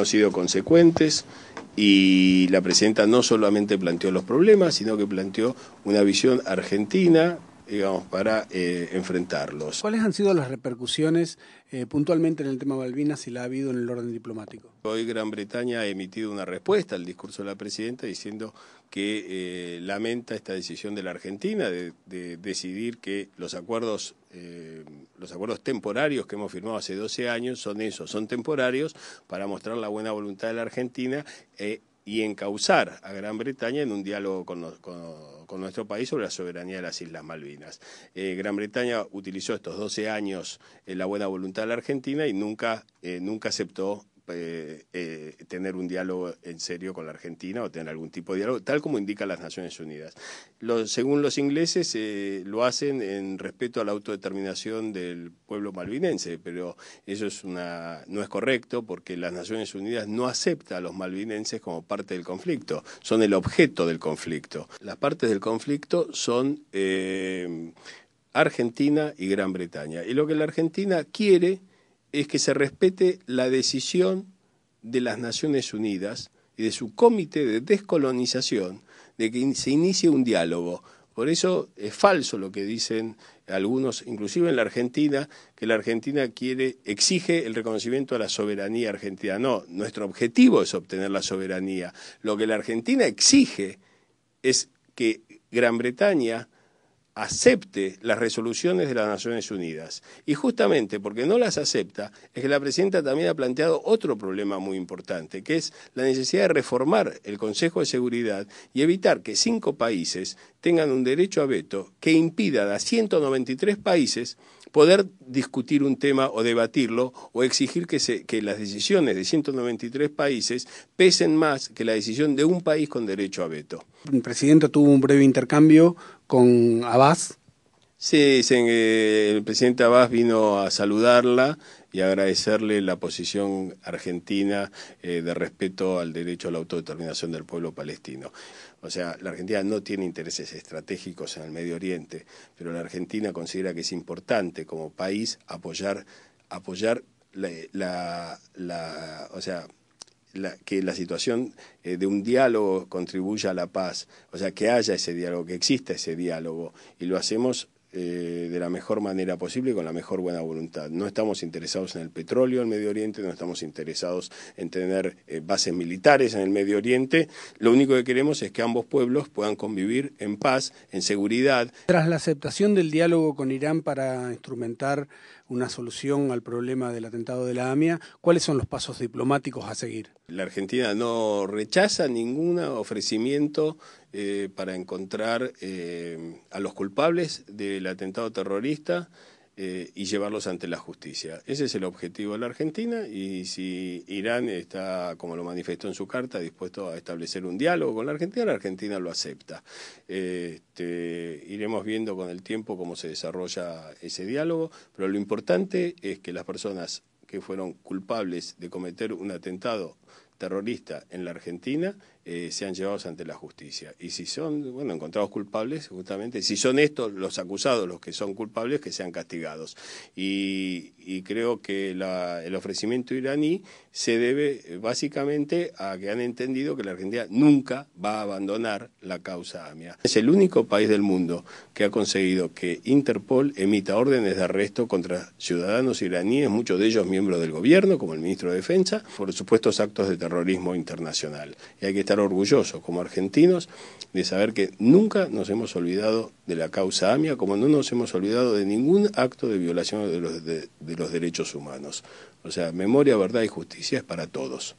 Han sido consecuentes y la presidenta no solamente planteó los problemas, sino que planteó una visión argentina digamos, para eh, enfrentarlos. ¿Cuáles han sido las repercusiones eh, puntualmente en el tema Malvinas si la ha habido en el orden diplomático? Hoy Gran Bretaña ha emitido una respuesta al discurso de la presidenta diciendo que eh, lamenta esta decisión de la Argentina de decidir que los acuerdos los acuerdos temporarios que hemos firmado hace 12 años son esos, son temporarios para mostrar la buena voluntad de la Argentina eh, y encauzar a Gran Bretaña en un diálogo con, nuestro país sobre la soberanía de las Islas Malvinas. Eh, Gran Bretaña utilizó estos 12 años eh, la buena voluntad de la Argentina y nunca, nunca aceptó eh, eh, tener un diálogo en serio con la Argentina o tener algún tipo de diálogo, tal como indican las Naciones Unidas. según los ingleses, eh, lo hacen en respeto a la autodeterminación del pueblo malvinense, pero eso es una, no es correcto porque las Naciones Unidas no acepta a los malvinenses como parte del conflicto, son el objeto del conflicto. Las partes del conflicto son Argentina y Gran Bretaña. Y lo que la Argentina quiere es que se respete la decisión de las Naciones Unidas y de su comité de descolonización de que se inicie un diálogo. Por eso es falso lo que dicen algunos, inclusive en la Argentina, que la Argentina quiere, exige el reconocimiento a la soberanía argentina. No, nuestro objetivo es obtener la soberanía. Lo que la Argentina exige es que Gran Bretaña acepte las resoluciones de las Naciones Unidas. Y justamente porque no las acepta, es que la presidenta también ha planteado otro problema muy importante, que es la necesidad de reformar el Consejo de Seguridad y evitar que cinco países tengan un derecho a veto que impida a 193 países poder discutir un tema o debatirlo o exigir que, se, que las decisiones de 193 países pesen más que la decisión de un país con derecho a veto. El presidente tuvo un breve intercambio con Abbas, Sí, el presidente Abbas vino a saludarla y agradecerle la posición argentina eh, de respeto al derecho a la autodeterminación del pueblo palestino. O sea, la Argentina no tiene intereses estratégicos en el Medio Oriente, pero la Argentina considera que es importante como país apoyar, apoyar la, la, o sea, que la situación eh, de un diálogo contribuya a la paz, o sea, que haya ese diálogo, que exista ese diálogo, y lo hacemos eh, de la mejor manera posible y con la mejor buena voluntad. No estamos interesados en el petróleo en el Medio Oriente, no estamos interesados en tener eh, bases militares en el Medio Oriente. Lo único que queremos es que ambos pueblos puedan convivir en paz, en seguridad. Tras la aceptación del diálogo con Irán para instrumentar una solución al problema del atentado de la AMIA, ¿cuáles son los pasos diplomáticos a seguir? La Argentina no rechaza ningún ofrecimiento eh, para encontrar eh, a los culpables del atentado terrorista eh, y llevarlos ante la justicia. Ese es el objetivo de la Argentina y si Irán está, como lo manifestó en su carta, dispuesto a establecer un diálogo con la Argentina, la Argentina lo acepta. Este, iremos viendo con el tiempo cómo se desarrolla ese diálogo, pero lo importante es que las personas que fueron culpables de cometer un atentado terrorista en la Argentina eh, sean llevados ante la justicia. Y si son, bueno, encontrados culpables, justamente, si son estos los acusados los que son culpables, que sean castigados. Y, creo que el ofrecimiento iraní se debe eh, básicamente a que han entendido que la Argentina nunca va a abandonar la causa AMIA. Es el único país del mundo que ha conseguido que Interpol emita órdenes de arresto contra ciudadanos iraníes, muchos de ellos miembros del gobierno, como el ministro de Defensa, por supuestos actos de terrorismo terrorismo internacional. Y hay que estar orgullosos como argentinos de saber que nunca nos hemos olvidado de la causa AMIA, como no nos hemos olvidado de ningún acto de violación de los, de los derechos humanos. O sea, memoria, verdad y justicia es para todos.